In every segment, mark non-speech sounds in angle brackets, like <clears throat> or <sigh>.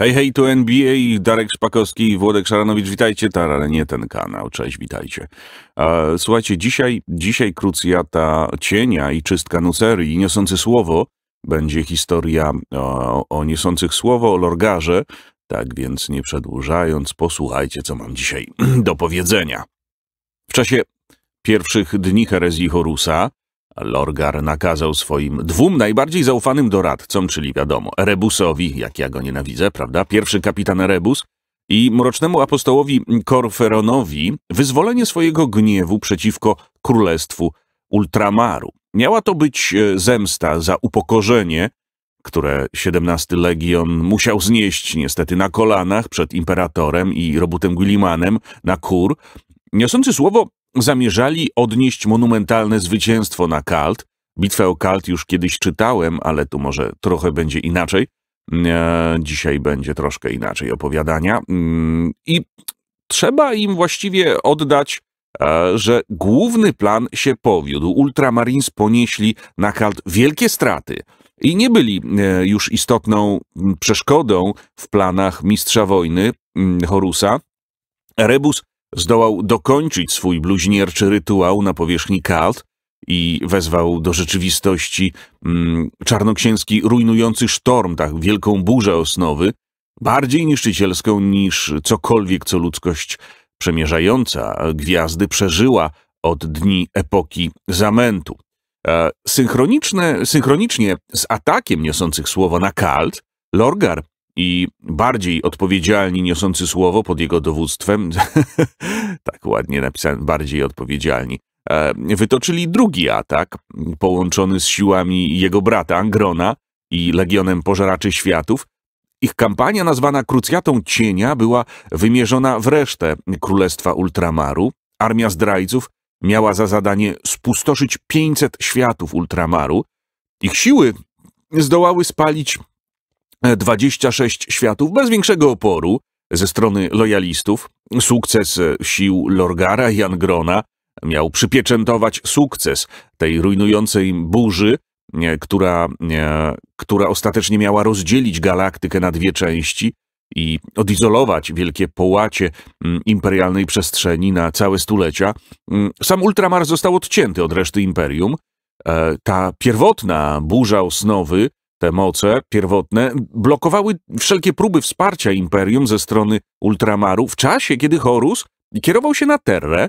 Hej, hej, tu NBA Darek Szpakowski i Włodek Szaranowicz. Witajcie, tar, ale nie ten kanał. Cześć, witajcie. E, słuchajcie, dzisiaj, dzisiaj krucjata cienia i czystka nuserii, niosący słowo, będzie historia o, o niosących słowo, o lorgarze. Tak więc, nie przedłużając, posłuchajcie, co mam dzisiaj <clears throat> do powiedzenia. W czasie pierwszych dni herezji Horusa Lorgar nakazał swoim dwóm najbardziej zaufanym doradcom, czyli wiadomo, Rebusowi, jak ja go nienawidzę, prawda, pierwszy kapitan Rebus, i mrocznemu apostołowi Korferonowi wyzwolenie swojego gniewu przeciwko królestwu Ultramaru. Miała to być e, zemsta za upokorzenie, które 17 Legion musiał znieść niestety na kolanach przed imperatorem i Robutem Guillimanem na kur, niosący słowo zamierzali odnieść monumentalne zwycięstwo na Kalt. Bitwę o Kalt już kiedyś czytałem, ale tu może trochę będzie inaczej. E, dzisiaj będzie troszkę inaczej opowiadania. Mm, I trzeba im właściwie oddać, e, że główny plan się powiódł. Ultramarines ponieśli na Kalt wielkie straty i nie byli e, już istotną mm, przeszkodą w planach mistrza wojny mm, Horusa. Rebus Zdołał dokończyć swój bluźnierczy rytuał na powierzchni kalt i wezwał do rzeczywistości mm, czarnoksięski rujnujący sztorm, tak wielką burzę osnowy, bardziej niszczycielską niż cokolwiek, co ludzkość przemierzająca gwiazdy przeżyła od dni epoki zamętu. E, synchroniczne, synchronicznie z atakiem niosących słowo na Kalt, Lorgar i bardziej odpowiedzialni niosący słowo pod jego dowództwem, <laughs> tak ładnie napisałem, bardziej odpowiedzialni, e, wytoczyli drugi atak, połączony z siłami jego brata Angrona i Legionem Pożeraczy Światów. Ich kampania nazwana Krucjatą Cienia była wymierzona w resztę Królestwa Ultramaru. Armia zdrajców miała za zadanie spustoszyć 500 światów Ultramaru. Ich siły zdołały spalić 26 światów bez większego oporu ze strony lojalistów. Sukces e, sił Lorgara i Angrona miał przypieczętować sukces tej rujnującej burzy, e, która, e, która ostatecznie miała rozdzielić galaktykę na dwie części i odizolować wielkie połacie imperialnej przestrzeni na całe stulecia. Sam Ultramar został odcięty od reszty imperium. Ta pierwotna burza osnowy te moce pierwotne blokowały wszelkie próby wsparcia imperium ze strony ultramaru w czasie, kiedy Horus kierował się na Terrę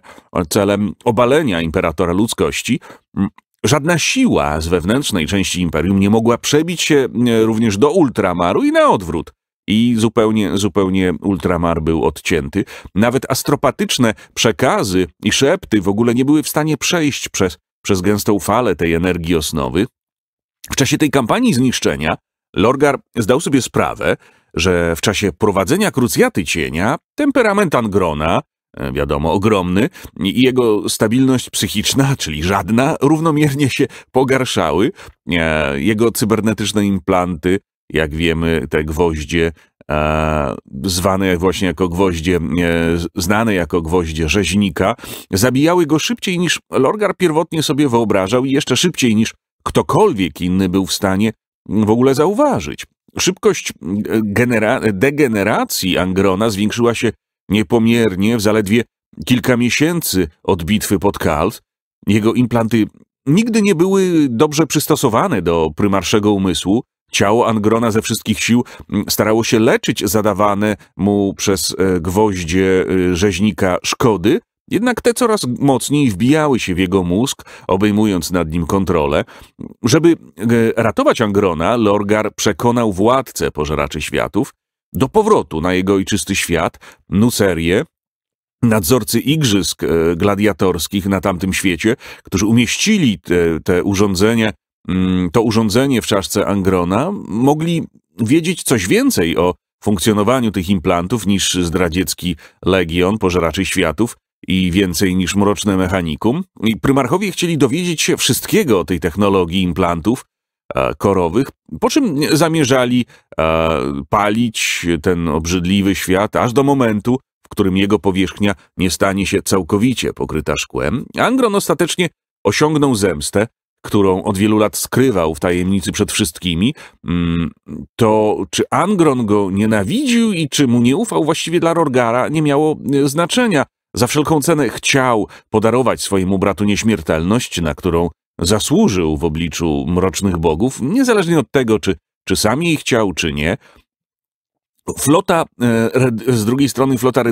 celem obalenia imperatora ludzkości. Mm, żadna siła z wewnętrznej części imperium nie mogła przebić się mm, również do ultramaru i na odwrót i zupełnie, zupełnie ultramar był odcięty. Nawet astropatyczne przekazy i szepty w ogóle nie były w stanie przejść przez, przez gęstą falę tej energii osnowy. W czasie tej kampanii zniszczenia Lorgar zdał sobie sprawę, że w czasie prowadzenia krucjaty cienia temperament Angrona, e, wiadomo, ogromny, i jego stabilność psychiczna, czyli żadna, równomiernie się pogarszały. E, jego cybernetyczne implanty, jak wiemy, te gwoździe, e, zwane właśnie jako gwoździe, znane jako gwoździe rzeźnika, zabijały go szybciej niż Lorgar pierwotnie sobie wyobrażał i jeszcze szybciej niż ktokolwiek inny był w stanie w ogóle zauważyć. Szybkość e, degeneracji Angrona zwiększyła się niepomiernie w zaledwie kilka miesięcy od bitwy pod Kalt. Jego implanty nigdy nie były dobrze przystosowane do prymarszego umysłu. Ciało Angrona ze wszystkich sił starało się leczyć zadawane mu przez e, gwoździe e, rzeźnika szkody, jednak te coraz mocniej wbijały się w jego mózg, obejmując nad nim kontrolę. Żeby e, ratować Angrona, Lorgar przekonał władcę pożeraczy światów do powrotu na jego ojczysty świat, Nuserię, nadzorcy igrzysk e, gladiatorskich na tamtym świecie, którzy umieścili te, te urządzenie, mm, to urządzenie w czaszce Angrona, mogli wiedzieć coś więcej o funkcjonowaniu tych implantów niż zdradziecki legion pożeraczy światów, i więcej niż mroczne mechanikum, i prymarchowie chcieli dowiedzieć się wszystkiego o tej technologii implantów korowych, po czym zamierzali palić ten obrzydliwy świat aż do momentu, w którym jego powierzchnia nie stanie się całkowicie pokryta szkłem. Angron ostatecznie osiągnął zemstę, którą od wielu lat skrywał w tajemnicy przed wszystkimi, mm, to czy Angron go nienawidził i czy mu nie ufał właściwie dla Rorgara nie miało e, znaczenia, za wszelką cenę chciał podarować swojemu bratu nieśmiertelność, na którą zasłużył w obliczu mrocznych bogów, niezależnie od tego, czy, czy sam jej chciał, czy nie. Flota, e, z drugiej strony flota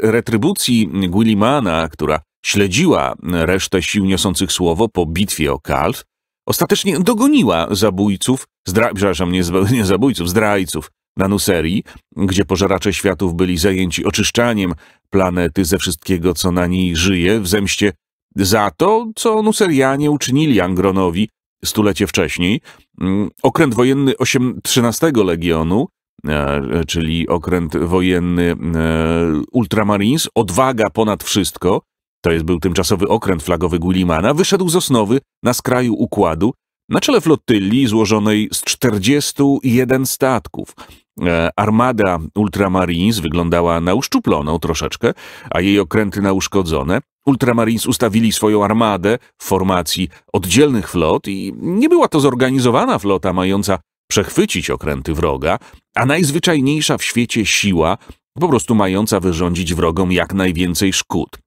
retrybucji Guillimana, która śledziła resztę sił niosących słowo po bitwie o Kalw, ostatecznie dogoniła zabójców, zdra, przepraszam, nie zabójców, zdrajców na Nuserii, gdzie pożeracze światów byli zajęci oczyszczaniem planety ze wszystkiego, co na niej żyje, w zemście za to, co Nuserianie uczynili Angronowi stulecie wcześniej, mm, okręt wojenny 8, 13 Legionu, e, czyli okręt wojenny e, Ultramarines, odwaga ponad wszystko, to jest był tymczasowy okręt flagowy Gullimana, wyszedł z osnowy na skraju układu, na czele flotylli złożonej z 41 statków, E, armada Ultramarines wyglądała na uszczuploną troszeczkę, a jej okręty na uszkodzone. Ultramarines ustawili swoją armadę w formacji oddzielnych flot i nie była to zorganizowana flota mająca przechwycić okręty wroga, a najzwyczajniejsza w świecie siła, po prostu mająca wyrządzić wrogom jak najwięcej szkód.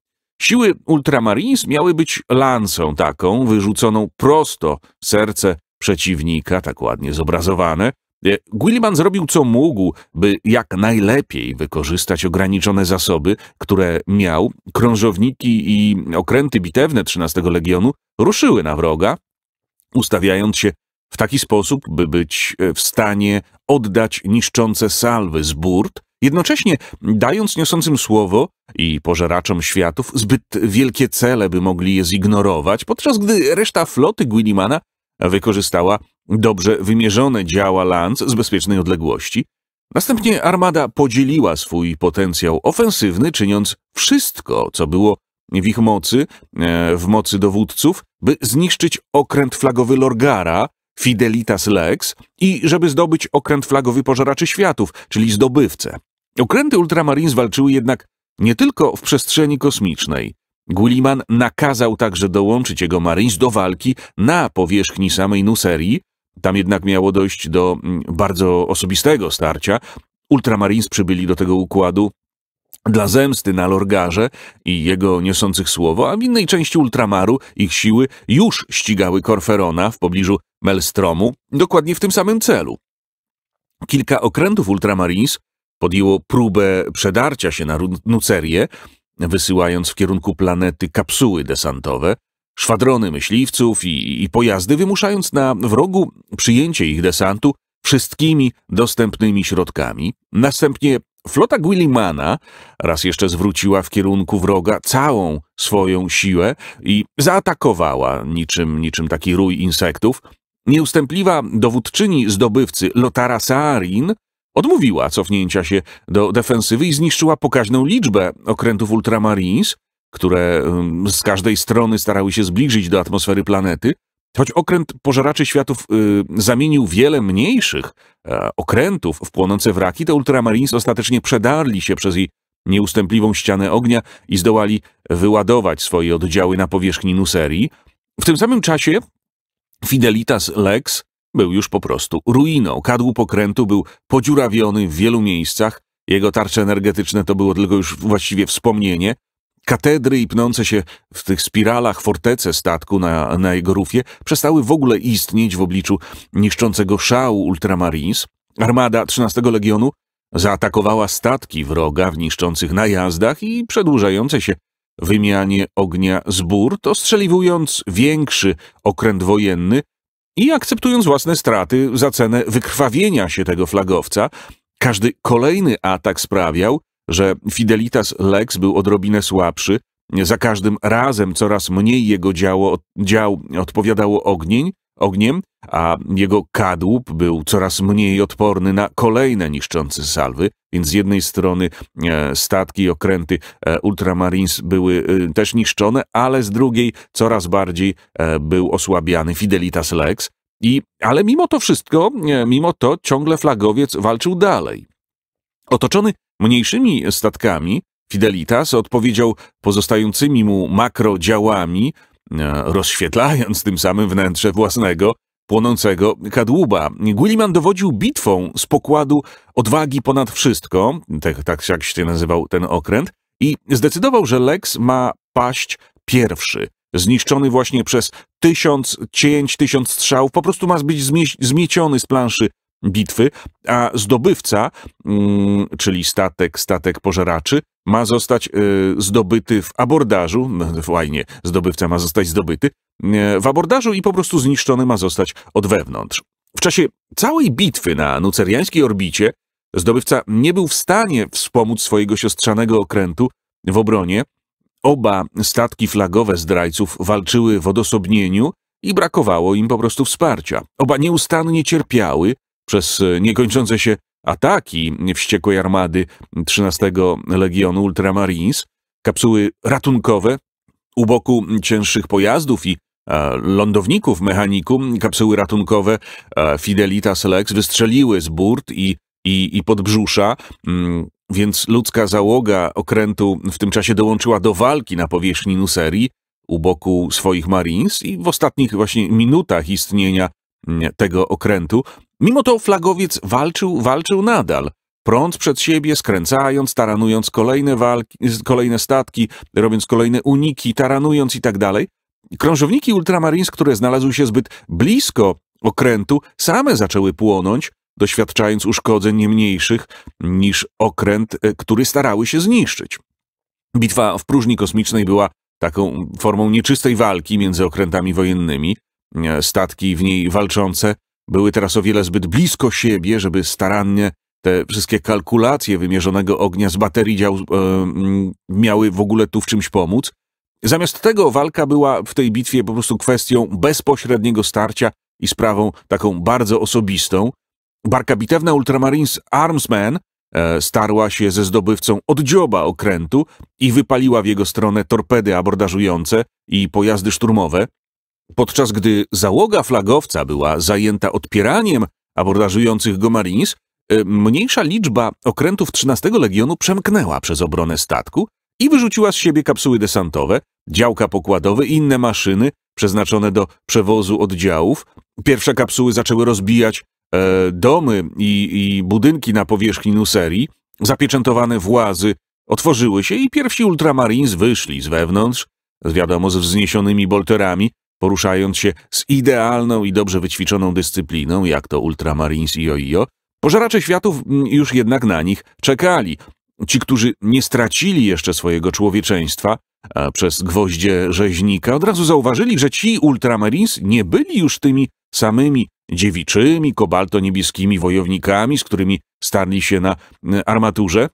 Siły Ultramarines miały być lansą taką, wyrzuconą prosto serce przeciwnika, tak ładnie zobrazowane, E, Gilliman zrobił co mógł, by jak najlepiej wykorzystać ograniczone zasoby, które miał. Krążowniki i okręty bitewne XIII Legionu ruszyły na wroga, ustawiając się w taki sposób, by być e, w stanie oddać niszczące salwy z burt, jednocześnie dając niosącym słowo i pożeraczom światów zbyt wielkie cele, by mogli je zignorować, podczas gdy reszta floty Gwillimana wykorzystała Dobrze wymierzone działa Lanz z bezpiecznej odległości. Następnie armada podzieliła swój potencjał ofensywny, czyniąc wszystko, co było w ich mocy, e, w mocy dowódców, by zniszczyć okręt flagowy Lorgara, Fidelitas Lex i żeby zdobyć okręt flagowy Pożaraczy Światów, czyli zdobywcę. Okręty Ultramarines walczyły jednak nie tylko w przestrzeni kosmicznej. Gulliman nakazał także dołączyć jego Marines do walki na powierzchni samej Nuserii, tam jednak miało dojść do mm, bardzo osobistego starcia. Ultramarines przybyli do tego układu dla zemsty na Lorgarze i jego niosących słowo, a w innej części Ultramaru ich siły już ścigały Korferona w pobliżu Melstromu, dokładnie w tym samym celu. Kilka okrętów Ultramarines podjęło próbę przedarcia się na Nucerię, wysyłając w kierunku planety kapsuły desantowe, szwadrony myśliwców i, i pojazdy, wymuszając na wrogu przyjęcie ich desantu wszystkimi dostępnymi środkami. Następnie flota Guillimana raz jeszcze zwróciła w kierunku wroga całą swoją siłę i zaatakowała niczym, niczym taki rój insektów. Nieustępliwa dowódczyni zdobywcy Lotara Saarin odmówiła cofnięcia się do defensywy i zniszczyła pokaźną liczbę okrętów Ultramarines, które z każdej strony starały się zbliżyć do atmosfery planety. Choć okręt pożeraczy światów y, zamienił wiele mniejszych e, okrętów w płonące wraki, to Ultramarines ostatecznie przedarli się przez jej nieustępliwą ścianę ognia i zdołali wyładować swoje oddziały na powierzchni Nuserii. W tym samym czasie Fidelitas Lex był już po prostu ruiną. Kadłub okrętu był podziurawiony w wielu miejscach, jego tarcze energetyczne to było tylko już właściwie wspomnienie, Katedry i pnące się w tych spiralach fortece statku na, na jego rufie przestały w ogóle istnieć w obliczu niszczącego szału Ultramarines. Armada 13 Legionu zaatakowała statki wroga w niszczących najazdach i przedłużające się wymianie ognia z burt, ostrzeliwując większy okręt wojenny i akceptując własne straty za cenę wykrwawienia się tego flagowca, każdy kolejny atak sprawiał, że Fidelitas Lex był odrobinę słabszy, za każdym razem coraz mniej jego działo, dział odpowiadało ognień, ogniem, a jego kadłub był coraz mniej odporny na kolejne niszczące salwy, więc z jednej strony e, statki i okręty e, Ultramarines były e, też niszczone, ale z drugiej coraz bardziej był osłabiany Fidelitas Lex. I, ale mimo to wszystko, mimo to ciągle flagowiec walczył dalej. Otoczony Mniejszymi statkami Fidelitas odpowiedział pozostającymi mu makrodziałami, e, rozświetlając tym samym wnętrze własnego, płonącego kadłuba. Gulliman dowodził bitwą z pokładu odwagi ponad wszystko, tak, tak jak się nazywał ten okręt, i zdecydował, że Lex ma paść pierwszy. Zniszczony właśnie przez tysiąc cięć, tysiąc strzałów, po prostu ma być zmieciony z planszy bitwy, a zdobywca, mm, czyli statek, statek pożeraczy, ma zostać e, zdobyty w abordażu, właśnie, <laughs> zdobywca ma zostać zdobyty e, w abordażu i po prostu zniszczony ma zostać od wewnątrz. W czasie całej bitwy na nuceriańskiej orbicie zdobywca nie był w stanie wspomóc swojego siostrzanego okrętu w obronie. Oba statki flagowe zdrajców walczyły w odosobnieniu i brakowało im po prostu wsparcia. Oba nieustannie cierpiały, przez e, niekończące się ataki wściekłej armady 13 Legionu Ultramarines, kapsuły ratunkowe u boku cięższych pojazdów i e, lądowników mechanikum, kapsuły ratunkowe e, Fidelitas Lex wystrzeliły z burt i, i, i podbrzusza, mm, więc ludzka załoga okrętu w tym czasie dołączyła do walki na powierzchni Nuserii u boku swoich Marines i w ostatnich właśnie minutach istnienia mm, tego okrętu Mimo to flagowiec walczył, walczył nadal. Prąd przed siebie, skręcając, taranując kolejne, walki, kolejne statki, robiąc kolejne uniki, taranując i tak dalej. Krążowniki Ultramarines, które znalazły się zbyt blisko okrętu, same zaczęły płonąć, doświadczając uszkodzeń nie mniejszych niż okręt, e, który starały się zniszczyć. Bitwa w próżni kosmicznej była taką formą nieczystej walki między okrętami wojennymi. E, statki w niej walczące były teraz o wiele zbyt blisko siebie, żeby starannie te wszystkie kalkulacje wymierzonego ognia z baterii dział, e, miały w ogóle tu w czymś pomóc. Zamiast tego walka była w tej bitwie po prostu kwestią bezpośredniego starcia i sprawą taką bardzo osobistą. Barka bitewna Ultramarines Armsman e, starła się ze zdobywcą od dzioba okrętu i wypaliła w jego stronę torpedy abordażujące i pojazdy szturmowe. Podczas gdy załoga flagowca była zajęta odpieraniem abordażujących go marines, y, mniejsza liczba okrętów 13 Legionu przemknęła przez obronę statku i wyrzuciła z siebie kapsuły desantowe, działka pokładowe i inne maszyny przeznaczone do przewozu oddziałów. Pierwsze kapsuły zaczęły rozbijać e, domy i, i budynki na powierzchni Nuserii, zapieczętowane włazy otworzyły się i pierwsi ultramarines wyszli z wewnątrz, wiadomo, z wzniesionymi bolterami, poruszając się z idealną i dobrze wyćwiczoną dyscypliną, jak to Ultramarines i OIO, pożeracze światów mm, już jednak na nich czekali. Ci, którzy nie stracili jeszcze swojego człowieczeństwa, a przez gwoździe rzeźnika od razu zauważyli, że ci Ultramarines nie byli już tymi samymi dziewiczymi, kobalto-niebieskimi wojownikami, z którymi starli się na mm, armaturze.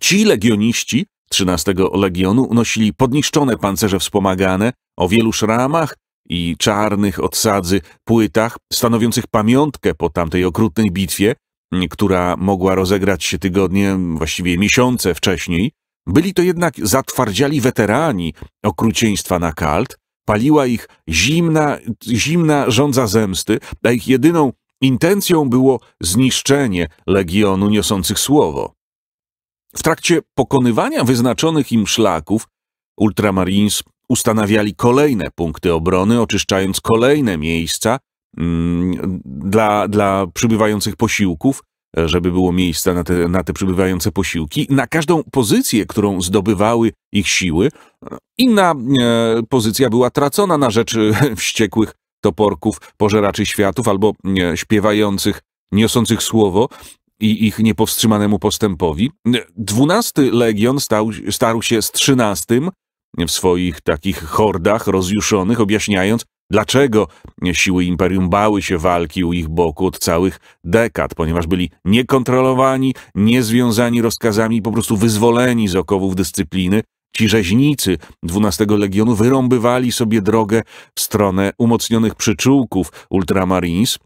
Ci legioniści 13 Legionu nosili podniszczone pancerze wspomagane o wielu szramach i czarnych od sadzy płytach stanowiących pamiątkę po tamtej okrutnej bitwie, która mogła rozegrać się tygodnie, właściwie miesiące wcześniej, byli to jednak zatwardziali weterani okrucieństwa na kalt, paliła ich zimna, zimna żądza zemsty, a ich jedyną intencją było zniszczenie legionu niosących słowo. W trakcie pokonywania wyznaczonych im szlaków, Ultramarines ustanawiali kolejne punkty obrony, oczyszczając kolejne miejsca mm, dla, dla przybywających posiłków, żeby było miejsca na te, na te przybywające posiłki. Na każdą pozycję, którą zdobywały ich siły, inna e, pozycja była tracona na rzecz e, <laughs> wściekłych toporków, pożeraczy światów albo e, śpiewających, niosących słowo i ich niepowstrzymanemu postępowi. Dwunasty legion stał, starł się z trzynastym, w swoich takich hordach rozjuszonych, objaśniając, dlaczego siły imperium bały się walki u ich boku od całych dekad, ponieważ byli niekontrolowani, niezwiązani rozkazami, po prostu wyzwoleni z okowów dyscypliny. Ci rzeźnicy XII Legionu wyrąbywali sobie drogę w stronę umocnionych przyczółków Ultramarines,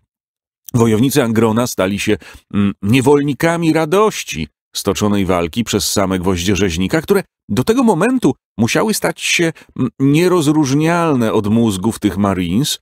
Wojownicy Angrona stali się mm, niewolnikami radości, stoczonej walki przez same gwoździe rzeźnika, które do tego momentu musiały stać się mm, nierozróżnialne od mózgów tych Marines.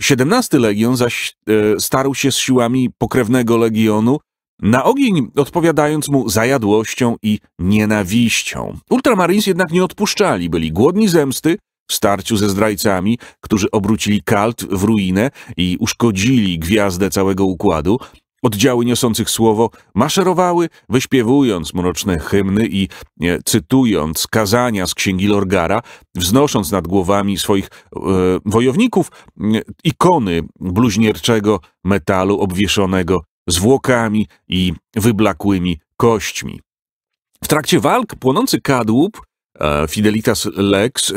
17 e, Legion zaś e, starł się z siłami pokrewnego Legionu na ogień, odpowiadając mu zajadłością i nienawiścią. Ultramarines jednak nie odpuszczali, byli głodni zemsty, w starciu ze zdrajcami, którzy obrócili kalt w ruinę i uszkodzili gwiazdę całego układu, Oddziały niosących słowo maszerowały, wyśpiewując mroczne hymny i e, cytując kazania z księgi Lorgara, wznosząc nad głowami swoich e, wojowników e, ikony bluźnierczego metalu obwieszonego zwłokami i wyblakłymi kośćmi. W trakcie walk płonący kadłub e, Fidelitas Lex e,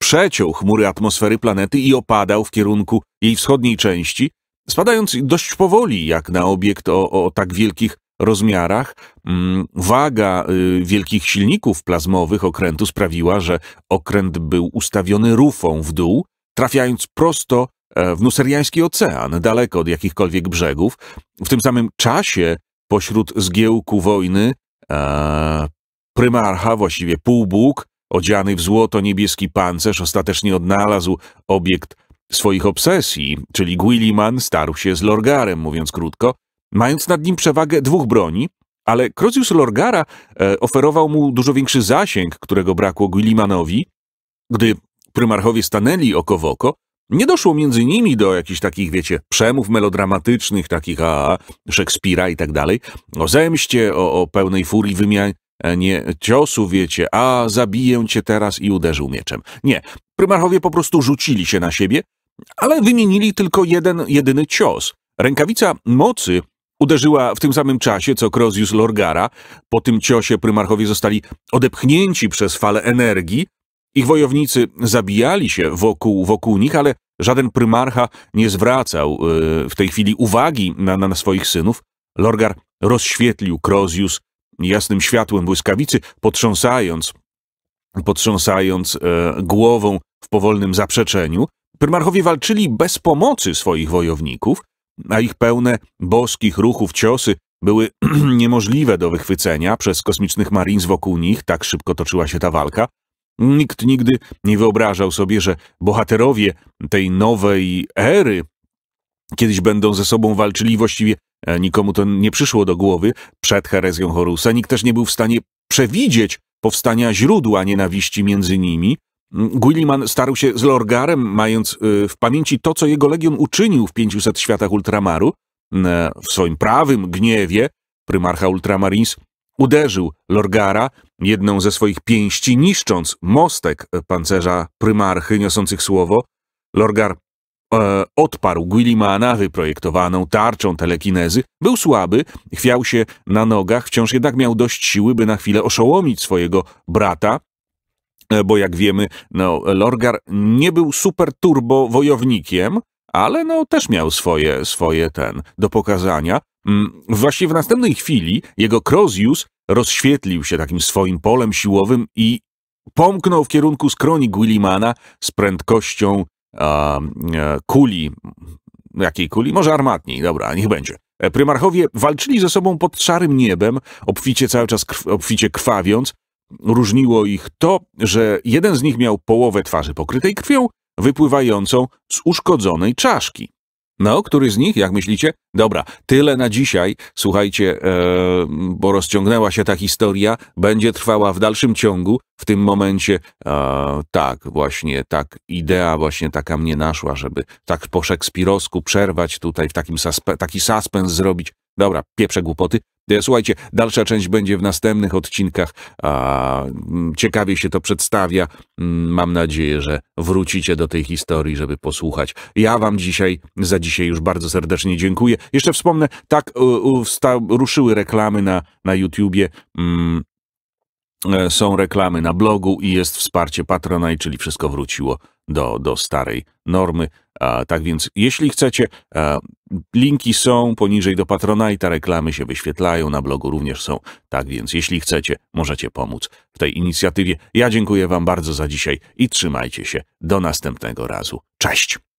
przeciął chmury atmosfery planety i opadał w kierunku jej wschodniej części, spadając dość powoli jak na obiekt o, o tak wielkich rozmiarach. Mm, waga y, wielkich silników plazmowych okrętu sprawiła, że okręt był ustawiony rufą w dół, trafiając prosto e, w nuseriański ocean, daleko od jakichkolwiek brzegów. W tym samym czasie, pośród zgiełku wojny, e, prymarcha, właściwie półbóg, odziany w złoto-niebieski pancerz, ostatecznie odnalazł obiekt Swoich obsesji, czyli Guilliman starł się z Lorgarem, mówiąc krótko, mając nad nim przewagę dwóch broni, ale Crozius Lorgara e, oferował mu dużo większy zasięg, którego brakło Guillimanowi. Gdy prymarchowie stanęli oko w oko, nie doszło między nimi do jakichś takich, wiecie, przemów melodramatycznych, takich a, a Szekspira i tak dalej, o zemście, o, o pełnej furii wymianie ciosu, wiecie, a zabiję cię teraz i uderzył mieczem. Nie, prymarchowie po prostu rzucili się na siebie, ale wymienili tylko jeden, jedyny cios. Rękawica mocy uderzyła w tym samym czasie, co Crozius Lorgara. Po tym ciosie prymarchowie zostali odepchnięci przez falę energii. Ich wojownicy zabijali się wokół, wokół nich, ale żaden prymarcha nie zwracał yy, w tej chwili uwagi na, na, na swoich synów. Lorgar rozświetlił Crozius jasnym światłem błyskawicy, potrząsając, potrząsając e, głową w powolnym zaprzeczeniu. Prymarchowie walczyli bez pomocy swoich wojowników, a ich pełne boskich ruchów ciosy były <clears throat> niemożliwe do wychwycenia przez kosmicznych marines wokół nich, tak szybko toczyła się ta walka. Nikt nigdy nie wyobrażał sobie, że bohaterowie tej nowej ery kiedyś będą ze sobą walczyli właściwie e, nikomu to nie przyszło do głowy przed herezją Horusa. Nikt też nie był w stanie przewidzieć powstania źródła nienawiści między nimi, Mm, Guilliman starł się z Lorgarem, mając y, w pamięci to, co jego legion uczynił w 500 światach Ultramaru. Mm, e, w swoim prawym gniewie prymarcha Ultramarins uderzył Lorgara jedną ze swoich pięści, niszcząc mostek pancerza prymarchy niosących słowo. Lorgar e, odparł Guillimana wyprojektowaną tarczą telekinezy. Był słaby, chwiał się na nogach, wciąż jednak miał dość siły, by na chwilę oszołomić swojego brata. E, bo jak wiemy, no, Lorgar nie był super turbo wojownikiem, ale no, też miał swoje, swoje ten do pokazania. Mm, właśnie w następnej chwili jego Crozius rozświetlił się takim swoim polem siłowym i pomknął w kierunku skroni Guillimana z prędkością e, kuli. Jakiej kuli? Może armatniej, dobra, niech będzie. E, prymarchowie walczyli ze sobą pod szarym niebem, obficie cały czas krw, obficie krwawiąc, Różniło ich to, że jeden z nich miał połowę twarzy pokrytej krwią, wypływającą z uszkodzonej czaszki. No, który z nich, jak myślicie? Dobra, tyle na dzisiaj. Słuchajcie, e, bo rozciągnęła się ta historia, będzie trwała w dalszym ciągu. W tym momencie, e, tak, właśnie tak, idea właśnie taka mnie naszła, żeby tak po szekspirowsku przerwać tutaj, w takim suspe taki suspens zrobić, Dobra, pieprze głupoty. E, słuchajcie, dalsza część będzie w następnych odcinkach. A, mm, ciekawie się to przedstawia. Mm, mam nadzieję, że wrócicie do tej historii, żeby posłuchać. Ja Wam dzisiaj, za dzisiaj już bardzo serdecznie dziękuję. Jeszcze wspomnę, tak e, ruszyły reklamy na, na YouTubie. Mm, e, są reklamy na blogu i jest wsparcie Patronite, czyli wszystko wróciło do, do starej normy. A, tak więc, jeśli chcecie, a, Linki są poniżej do patrona i ta reklamy się wyświetlają, na blogu również są. Tak więc, jeśli chcecie, możecie pomóc w tej inicjatywie. Ja dziękuję Wam bardzo za dzisiaj i trzymajcie się. Do następnego razu. Cześć!